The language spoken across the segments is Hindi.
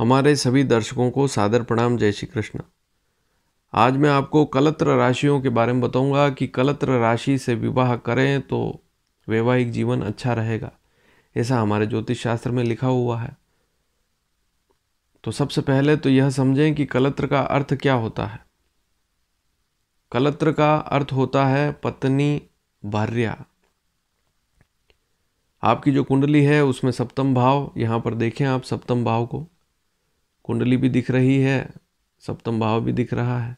हमारे सभी दर्शकों को सादर प्रणाम जय श्री कृष्ण आज मैं आपको कलत्र राशियों के बारे में बताऊंगा कि कलत्र राशि से विवाह करें तो वैवाहिक जीवन अच्छा रहेगा ऐसा हमारे ज्योतिष शास्त्र में लिखा हुआ है तो सबसे पहले तो यह समझें कि कलत्र का अर्थ क्या होता है कलत्र का अर्थ होता है पत्नी भार्या आपकी जो कुंडली है उसमें सप्तम भाव यहाँ पर देखें आप सप्तम भाव को कुंडली भी दिख रही है सप्तम भाव भी दिख रहा है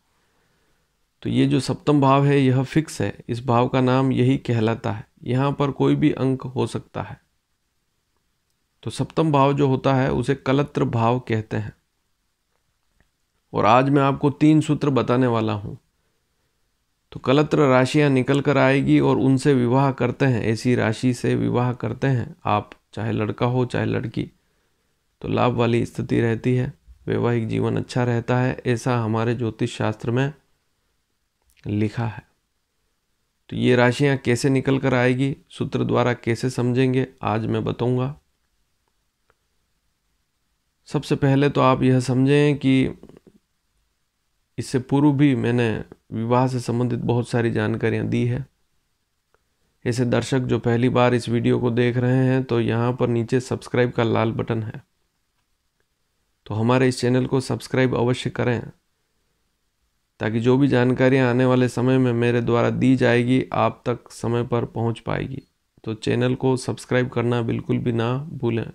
तो ये जो सप्तम भाव है यह फिक्स है इस भाव का नाम यही कहलाता है यहाँ पर कोई भी अंक हो सकता है तो सप्तम भाव जो होता है उसे कलत्र भाव कहते हैं और आज मैं आपको तीन सूत्र बताने वाला हूँ तो कलत्र राशियाँ निकल कर आएगी और उनसे विवाह करते हैं ऐसी राशि से विवाह करते हैं आप चाहे लड़का हो चाहे लड़की तो लाभ वाली स्थिति रहती है वैवाहिक जीवन अच्छा रहता है ऐसा हमारे ज्योतिष शास्त्र में लिखा है तो ये राशियाँ कैसे निकल कर आएगी सूत्र द्वारा कैसे समझेंगे आज मैं बताऊंगा सबसे पहले तो आप यह समझें कि इससे पूर्व भी मैंने विवाह से संबंधित बहुत सारी जानकारियाँ दी है ऐसे दर्शक जो पहली बार इस वीडियो को देख रहे हैं तो यहाँ पर नीचे सब्सक्राइब का लाल बटन है तो हमारे इस चैनल को सब्सक्राइब अवश्य करें ताकि जो भी जानकारियाँ आने वाले समय में मेरे द्वारा दी जाएगी आप तक समय पर पहुँच पाएगी तो चैनल को सब्सक्राइब करना बिल्कुल भी ना भूलें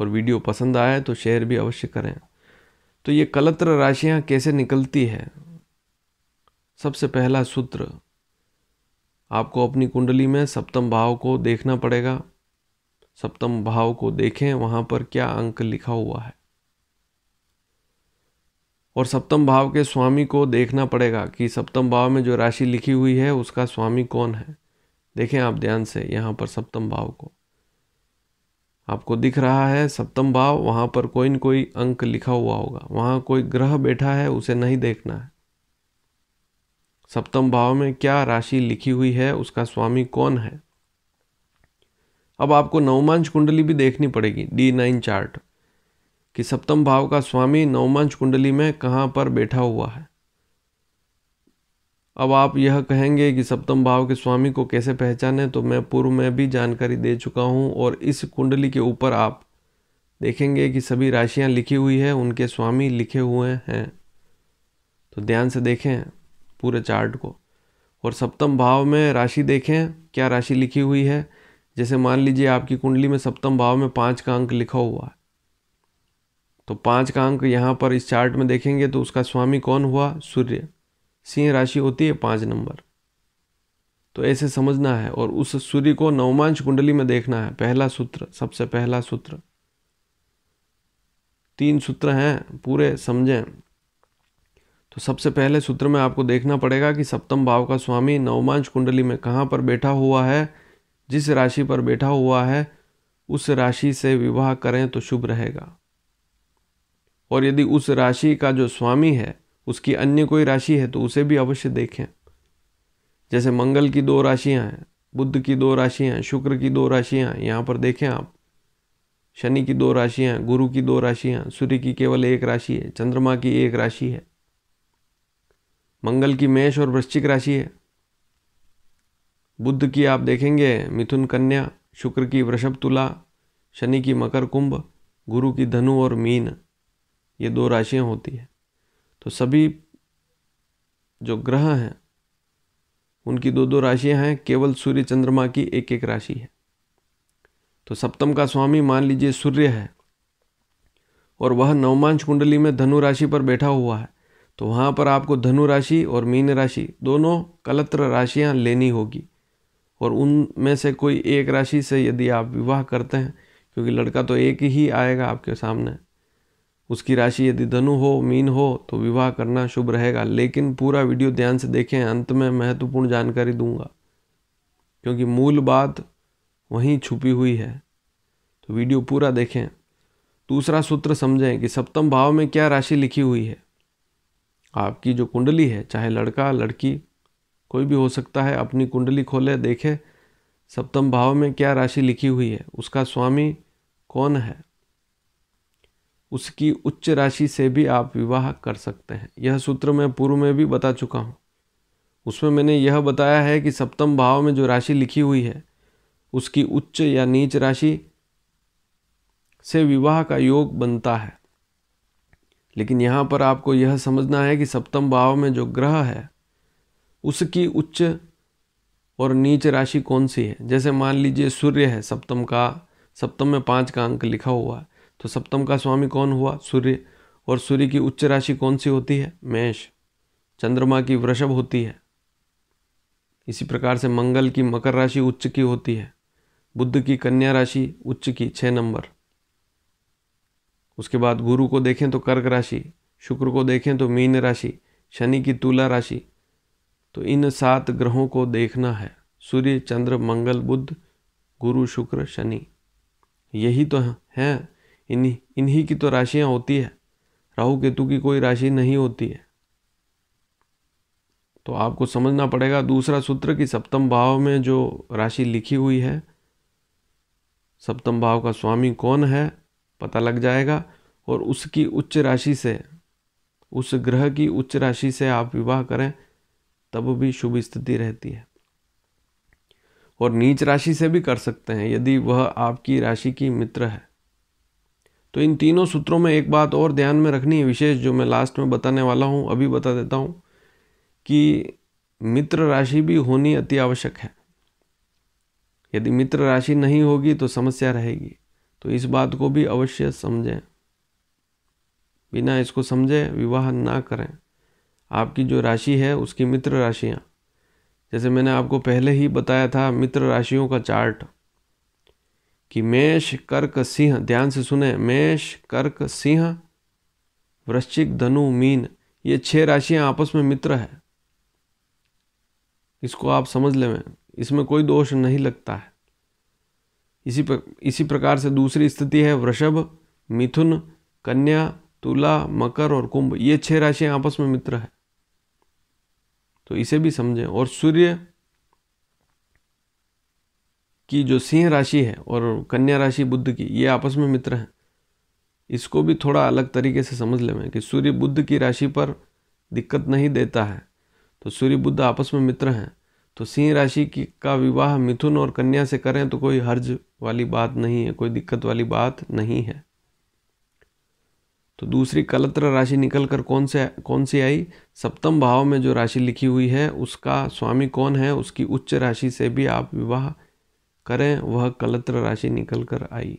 और वीडियो पसंद आए तो शेयर भी अवश्य करें तो ये कलत्र राशियाँ कैसे निकलती है सबसे पहला सूत्र आपको अपनी कुंडली में सप्तम भाव को देखना पड़ेगा सप्तम भाव को देखें वहां पर क्या अंक लिखा हुआ है और सप्तम भाव के स्वामी को देखना पड़ेगा कि सप्तम भाव में जो राशि लिखी हुई है उसका स्वामी कौन है देखें आप ध्यान से यहाँ पर सप्तम भाव को आपको दिख रहा है सप्तम भाव वहाँ पर कोई न कोई अंक लिखा हुआ होगा वहाँ कोई ग्रह बैठा है उसे नहीं देखना है सप्तम भाव में क्या राशि लिखी हुई है उसका स्वामी कौन है अब आपको नवमांश कुंडली भी देखनी पड़ेगी डी नाइन चार्ट कि सप्तम भाव का स्वामी नवमांश कुंडली में कहाँ पर बैठा हुआ है अब आप यह कहेंगे कि सप्तम भाव के स्वामी को कैसे पहचाने तो मैं पूर्व में भी जानकारी दे चुका हूँ और इस कुंडली के ऊपर आप देखेंगे कि सभी राशियाँ लिखी हुई है उनके स्वामी लिखे हुए हैं तो ध्यान से देखें पूरे चार्ट को और सप्तम भाव में राशि देखें क्या राशि लिखी हुई है जैसे मान लीजिए आपकी कुंडली में सप्तम भाव में पाँच का अंक लिखा हुआ है तो पाँच का अंक यहाँ पर इस चार्ट में देखेंगे तो उसका स्वामी कौन हुआ सूर्य सिंह राशि होती है पाँच नंबर तो ऐसे समझना है और उस सूर्य को नवमांश कुंडली में देखना है पहला सूत्र सबसे पहला सूत्र तीन सूत्र हैं पूरे समझें तो सबसे पहले सूत्र में आपको देखना पड़ेगा कि सप्तम भाव का स्वामी नवमांश कुंडली में कहाँ पर बैठा हुआ है जिस राशि पर बैठा हुआ है उस राशि से विवाह करें तो शुभ रहेगा और यदि उस राशि का जो स्वामी है उसकी अन्य कोई राशि है तो उसे भी अवश्य देखें जैसे मंगल की दो राशियां हैं बुद्ध की दो राशियां शुक्र की दो राशियां यहाँ पर देखें आप शनि की दो राशियां गुरु की दो राशियां सूर्य की केवल एक राशि है चंद्रमा की एक राशि है मंगल की मेष और वृश्चिक राशि है बुद्ध की आप देखेंगे मिथुन कन्या शुक्र की वृषभ तुला शनि की मकर कुंभ गुरु की धनु और मीन ये दो राशियाँ होती हैं तो सभी जो ग्रह हैं उनकी दो दो राशियां हैं केवल सूर्य चंद्रमा की एक एक राशि है तो सप्तम का स्वामी मान लीजिए सूर्य है और वह नवमांश कुंडली में धनु राशि पर बैठा हुआ है तो वहाँ पर आपको धनु राशि और मीन राशि दोनों कलत्र राशियाँ लेनी होगी और उनमें से कोई एक राशि से यदि आप विवाह करते हैं क्योंकि लड़का तो एक ही आएगा आपके सामने उसकी राशि यदि धनु हो मीन हो तो विवाह करना शुभ रहेगा लेकिन पूरा वीडियो ध्यान से देखें अंत में महत्वपूर्ण जानकारी दूंगा क्योंकि मूल बात वहीं छुपी हुई है तो वीडियो पूरा देखें दूसरा सूत्र समझें कि सप्तम भाव में क्या राशि लिखी हुई है आपकी जो कुंडली है चाहे लड़का लड़की कोई भी हो सकता है अपनी कुंडली खोले देखे सप्तम भाव में क्या राशि लिखी हुई है उसका स्वामी कौन है उसकी उच्च राशि से भी आप विवाह कर सकते हैं यह सूत्र मैं पूर्व में भी बता चुका हूँ उसमें मैंने यह बताया है कि सप्तम भाव में जो राशि लिखी हुई है उसकी उच्च या नीच राशि से विवाह का योग बनता है लेकिन यहाँ पर आपको यह समझना है कि सप्तम भाव में जो ग्रह है उसकी उच्च और नीच राशि कौन सी है जैसे मान लीजिए सूर्य है सप्तम का सप्तम में पाँच का अंक लिखा हुआ है तो सप्तम का स्वामी कौन हुआ सूर्य और सूर्य की उच्च राशि कौन सी होती है मेष चंद्रमा की वृषभ होती है इसी प्रकार से मंगल की मकर राशि उच्च की होती है बुद्ध की कन्या राशि उच्च की छः नंबर उसके बाद गुरु को देखें तो कर्क राशि शुक्र को देखें तो मीन राशि शनि की तुला राशि तो इन सात ग्रहों को देखना है सूर्य चंद्र मंगल बुद्ध गुरु शुक्र शनि यही तो है इन्हीं इन्हीं की तो राशियां होती है राहु केतु की कोई राशि नहीं होती है तो आपको समझना पड़ेगा दूसरा सूत्र कि सप्तम भाव में जो राशि लिखी हुई है सप्तम भाव का स्वामी कौन है पता लग जाएगा और उसकी उच्च राशि से उस ग्रह की उच्च राशि से आप विवाह करें तब भी शुभ स्थिति रहती है और नीच राशि से भी कर सकते हैं यदि वह आपकी राशि की मित्र है तो इन तीनों सूत्रों में एक बात और ध्यान में रखनी है विशेष जो मैं लास्ट में बताने वाला हूँ अभी बता देता हूँ कि मित्र राशि भी होनी अति आवश्यक है यदि मित्र राशि नहीं होगी तो समस्या रहेगी तो इस बात को भी अवश्य समझें बिना इसको समझे विवाह ना करें आपकी जो राशि है उसकी मित्र राशियाँ जैसे मैंने आपको पहले ही बताया था मित्र राशियों का चार्ट कि मेष कर्क सिंह ध्यान से सुने मेष कर्क सिंह वृश्चिक धनु मीन ये छह राशियां आपस में मित्र है इसको आप समझ लें इसमें कोई दोष नहीं लगता है इसी पर इसी प्रकार से दूसरी स्थिति है वृषभ मिथुन कन्या तुला मकर और कुंभ ये छह राशियां आपस में मित्र है तो इसे भी समझें और सूर्य की जो सिंह राशि है और कन्या राशि बुद्ध की ये आपस में मित्र हैं इसको भी थोड़ा अलग तरीके से समझ लें कि सूर्य बुद्ध की राशि पर दिक्कत नहीं देता है तो सूर्य बुद्ध आपस में मित्र हैं तो सिंह राशि की का विवाह मिथुन और कन्या से करें तो कोई हर्ज वाली बात नहीं है कोई दिक्कत वाली बात नहीं है तो दूसरी कलत्र राशि निकल कर कौन से कौन सी आई सप्तम भाव में जो राशि लिखी हुई है उसका स्वामी कौन है उसकी उच्च राशि से भी आप विवाह करें वह कलत्र राशि निकल कर आई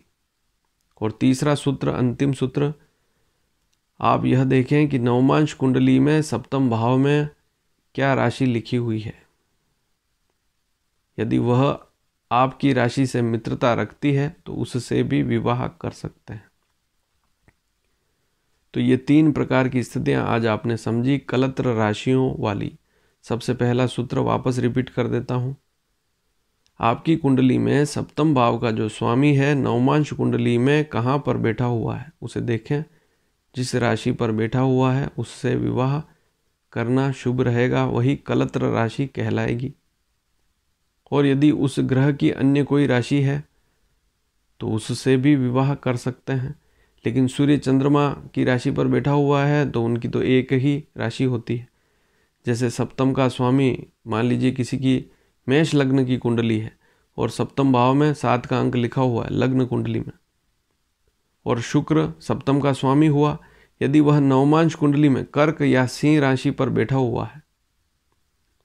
और तीसरा सूत्र अंतिम सूत्र आप यह देखें कि नवमांश कुंडली में सप्तम भाव में क्या राशि लिखी हुई है यदि वह आपकी राशि से मित्रता रखती है तो उससे भी विवाह कर सकते हैं तो ये तीन प्रकार की स्थितियाँ आज आपने समझी कलत्र राशियों वाली सबसे पहला सूत्र वापस रिपीट कर देता हूँ आपकी कुंडली में सप्तम भाव का जो स्वामी है नवमांश कुंडली में कहाँ पर बैठा हुआ है उसे देखें जिस राशि पर बैठा हुआ है उससे विवाह करना शुभ रहेगा वही कलत्र राशि कहलाएगी और यदि उस ग्रह की अन्य कोई राशि है तो उससे भी विवाह कर सकते हैं लेकिन सूर्य चंद्रमा की राशि पर बैठा हुआ है तो उनकी तो एक ही राशि होती है जैसे सप्तम का स्वामी मान लीजिए किसी की मेष लग्न की कुंडली है और सप्तम भाव में सात का अंक लिखा हुआ है लग्न कुंडली में और शुक्र सप्तम का स्वामी हुआ यदि वह नवमांश कुंडली में कर्क या सिंह राशि पर बैठा हुआ है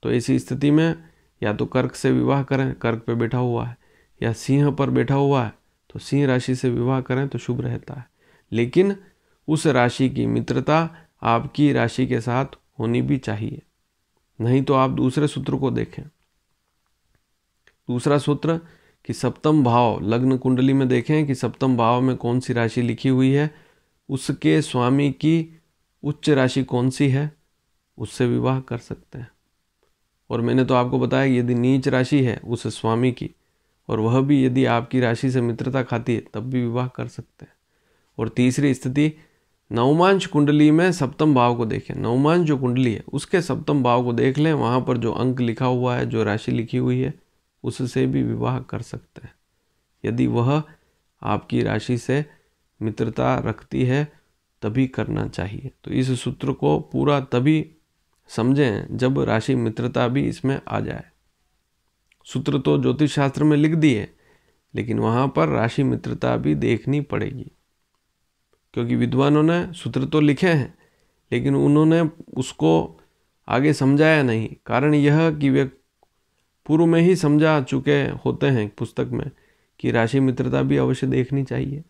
तो ऐसी स्थिति में या तो कर्क से विवाह करें कर्क पर बैठा हुआ है या सिंह पर बैठा हुआ है तो सिंह राशि से विवाह करें तो शुभ रहता है लेकिन उस राशि की मित्रता आपकी राशि के साथ होनी भी चाहिए नहीं तो आप दूसरे सूत्र को देखें दूसरा सूत्र कि सप्तम भाव लग्न कुंडली में देखें कि सप्तम भाव में कौन सी राशि लिखी हुई है उसके स्वामी की उच्च राशि कौन सी है उससे विवाह कर सकते हैं और मैंने तो आपको बताया यदि नीच राशि है उस स्वामी की और वह भी यदि आपकी राशि से मित्रता खाती है तब भी विवाह कर सकते हैं और तीसरी स्थिति नवमांश कुंडली में सप्तम भाव को देखें नवमांश जो कुंडली है उसके सप्तम भाव को देख लें वहाँ पर जो अंक लिखा हुआ है जो राशि लिखी हुई है उससे भी विवाह कर सकते हैं यदि वह आपकी राशि से मित्रता रखती है तभी करना चाहिए तो इस सूत्र को पूरा तभी समझें जब राशि मित्रता भी इसमें आ जाए सूत्र तो ज्योतिष शास्त्र में लिख दिए लेकिन वहाँ पर राशि मित्रता भी देखनी पड़ेगी क्योंकि विद्वानों ने सूत्र तो लिखे हैं लेकिन उन्होंने उसको आगे समझाया नहीं कारण यह कि वे पूर्व में ही समझा चुके होते हैं पुस्तक में कि राशि मित्रता भी अवश्य देखनी चाहिए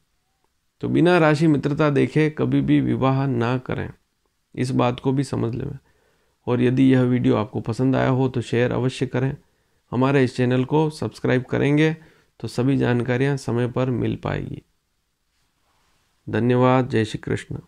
तो बिना राशि मित्रता देखे कभी भी विवाह ना करें इस बात को भी समझ लें और यदि यह वीडियो आपको पसंद आया हो तो शेयर अवश्य करें हमारे इस चैनल को सब्सक्राइब करेंगे तो सभी जानकारियाँ समय पर मिल पाएगी धन्यवाद जय श्री कृष्ण